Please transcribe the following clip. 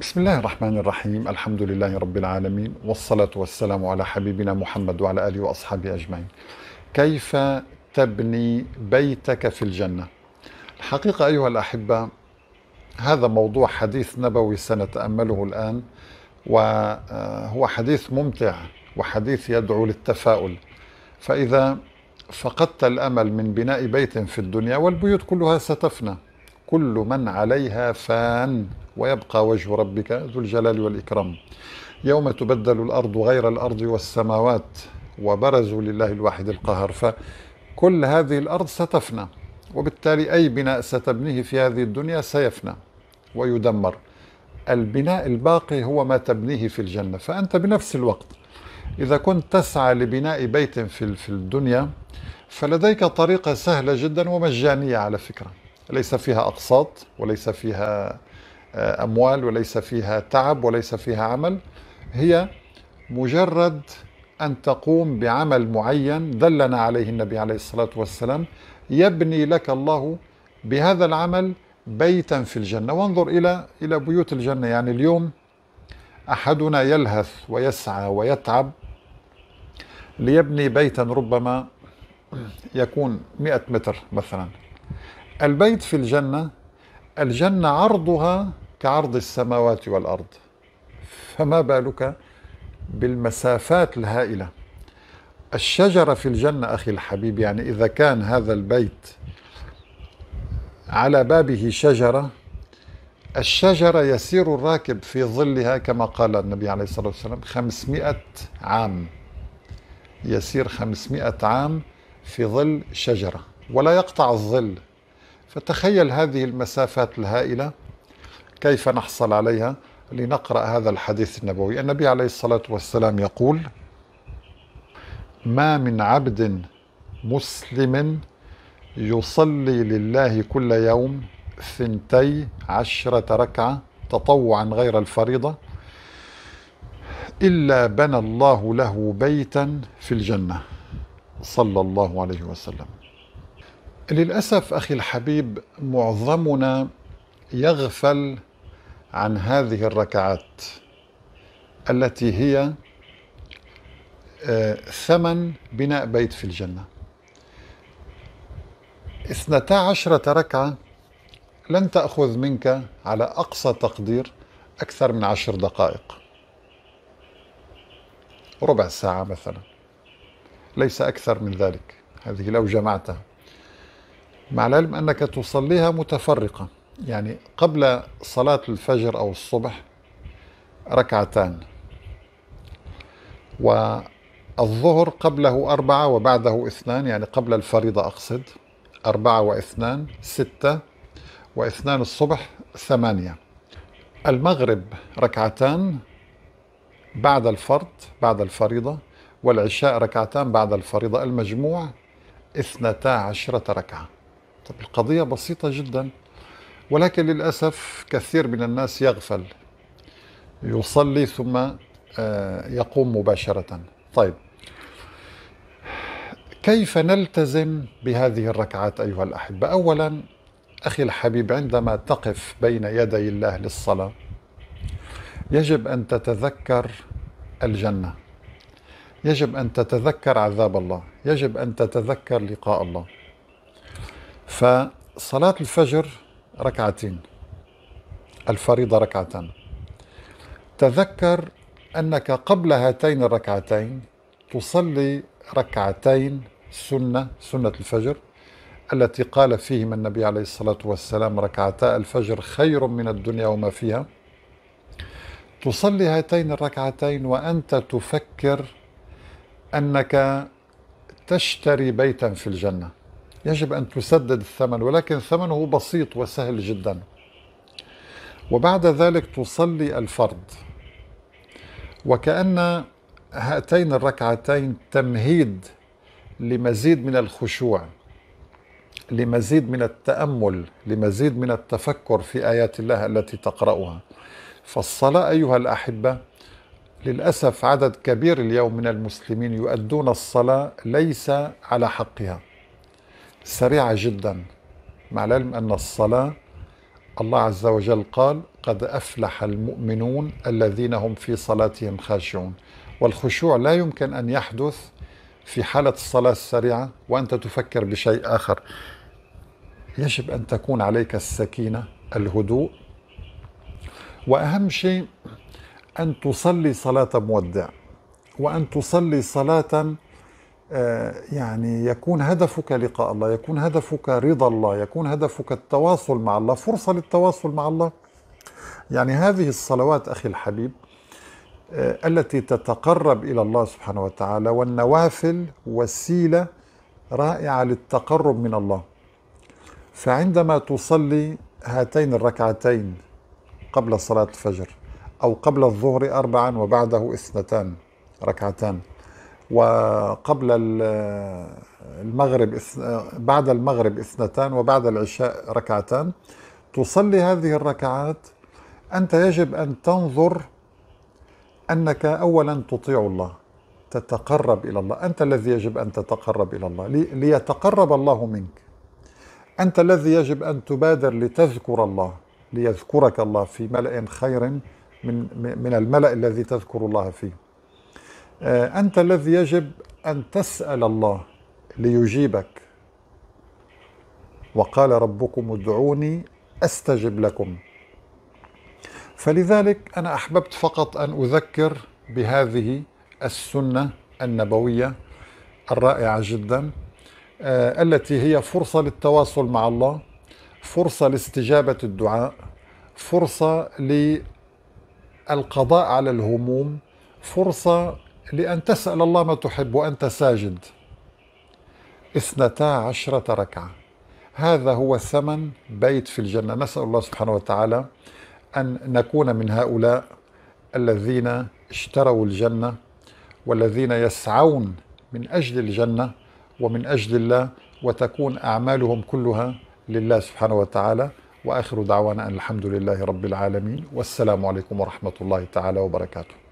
بسم الله الرحمن الرحيم الحمد لله رب العالمين والصلاة والسلام على حبيبنا محمد وعلى آله وأصحابه أجمعين كيف تبني بيتك في الجنة الحقيقة أيها الأحبة هذا موضوع حديث نبوي سنتأمله الآن وهو حديث ممتع وحديث يدعو للتفاؤل فإذا فقدت الأمل من بناء بيت في الدنيا والبيوت كلها ستفنى كل من عليها فان ويبقى وجه ربك ذو الجلال والإكرام يوم تبدل الأرض غير الأرض والسماوات وبرزوا لله الواحد القهر فكل هذه الأرض ستفنى وبالتالي أي بناء ستبنيه في هذه الدنيا سيفنى ويدمر البناء الباقي هو ما تبنيه في الجنة فأنت بنفس الوقت إذا كنت تسعى لبناء بيت في في الدنيا فلديك طريقة سهلة جدا ومجانية على فكرة ليس فيها أقساط وليس فيها اموال وليس فيها تعب وليس فيها عمل هي مجرد ان تقوم بعمل معين دلنا عليه النبي عليه الصلاه والسلام يبني لك الله بهذا العمل بيتا في الجنه وانظر الى الى بيوت الجنه يعني اليوم احدنا يلهث ويسعى ويتعب ليبني بيتا ربما يكون 100 متر مثلا البيت في الجنه الجنه عرضها كعرض السماوات والارض فما بالك بالمسافات الهائله الشجره في الجنه اخي الحبيب يعني اذا كان هذا البيت على بابه شجره الشجره يسير الراكب في ظلها كما قال النبي عليه الصلاه والسلام 500 عام يسير 500 عام في ظل شجره ولا يقطع الظل فتخيل هذه المسافات الهائله كيف نحصل عليها لنقرأ هذا الحديث النبوي النبي عليه الصلاة والسلام يقول ما من عبد مسلم يصلي لله كل يوم ثنتي عشرة ركعة تطوعا غير الفريضة إلا بنى الله له بيتا في الجنة صلى الله عليه وسلم للأسف أخي الحبيب معظمنا يغفل عن هذه الركعات التي هي آه، ثمن بناء بيت في الجنة اثنتا عشرة ركعة لن تأخذ منك على أقصى تقدير أكثر من عشر دقائق ربع ساعة مثلا ليس أكثر من ذلك هذه لو جمعتها مع العلم أنك تصليها متفرقة يعني قبل صلاة الفجر أو الصبح ركعتان والظهر قبله أربعة وبعده اثنان يعني قبل الفريضة أقصد أربعة واثنان ستة واثنان الصبح ثمانية المغرب ركعتان بعد الفرض بعد الفريضة والعشاء ركعتان بعد الفريضة المجموع اثنتا عشرة ركعة طب القضية بسيطة جداً ولكن للأسف كثير من الناس يغفل يصلي ثم آه، يقوم مباشرة طيب كيف نلتزم بهذه الركعات أيها الأحبة أولا أخي الحبيب عندما تقف بين يدي الله للصلاة يجب أن تتذكر الجنة يجب أن تتذكر عذاب الله يجب أن تتذكر لقاء الله فصلاة الفجر ركعتين الفريضة ركعتان تذكر أنك قبل هاتين الركعتين تصلي ركعتين سنة سنة الفجر التي قال فيهما النبي عليه الصلاة والسلام ركعتا الفجر خير من الدنيا وما فيها تصلي هاتين الركعتين وأنت تفكر أنك تشتري بيتا في الجنة يجب أن تسدد الثمن ولكن ثمنه بسيط وسهل جدا وبعد ذلك تصلي الفرض وكأن هاتين الركعتين تمهيد لمزيد من الخشوع لمزيد من التأمل لمزيد من التفكر في آيات الله التي تقرأها فالصلاة أيها الأحبة للأسف عدد كبير اليوم من المسلمين يؤدون الصلاة ليس على حقها سريعة جدا مع العلم أن الصلاة الله عز وجل قال قد أفلح المؤمنون الذين هم في صلاتهم خاشعون والخشوع لا يمكن أن يحدث في حالة الصلاة السريعة وأنت تفكر بشيء آخر يجب أن تكون عليك السكينة الهدوء وأهم شيء أن تصلي صلاة مودع وأن تصلي صلاة آه، يعني يكون هدفك لقاء الله يكون هدفك رضا الله يكون هدفك التواصل مع الله فرصة للتواصل مع الله يعني هذه الصلوات أخي الحبيب آه، التي تتقرب إلى الله سبحانه وتعالى والنوافل وسيلة رائعة للتقرب من الله فعندما تصلي هاتين الركعتين قبل صلاة الفجر أو قبل الظهر أربعا وبعده اثنتان ركعتان وقبل المغرب بعد المغرب اثنتان وبعد العشاء ركعتان تصلي هذه الركعات أنت يجب أن تنظر أنك أولا تطيع الله تتقرب إلى الله أنت الذي يجب أن تتقرب إلى الله ليتقرب الله منك أنت الذي يجب أن تبادر لتذكر الله ليذكرك الله في ملأ خير من من الملأ الذي تذكر الله فيه آه، أنت الذي يجب أن تسأل الله ليجيبك وقال ربكم ادعوني أستجب لكم فلذلك أنا أحببت فقط أن أذكر بهذه السنة النبوية الرائعة جدا آه، التي هي فرصة للتواصل مع الله فرصة لاستجابة الدعاء فرصة للقضاء على الهموم فرصة لأن تسأل الله ما تحب وأنت ساجد اثنتا عشرة ركعة هذا هو ثمن بيت في الجنة نسأل الله سبحانه وتعالى أن نكون من هؤلاء الذين اشتروا الجنة والذين يسعون من أجل الجنة ومن أجل الله وتكون أعمالهم كلها لله سبحانه وتعالى وآخر دعوانا أن الحمد لله رب العالمين والسلام عليكم ورحمة الله تعالى وبركاته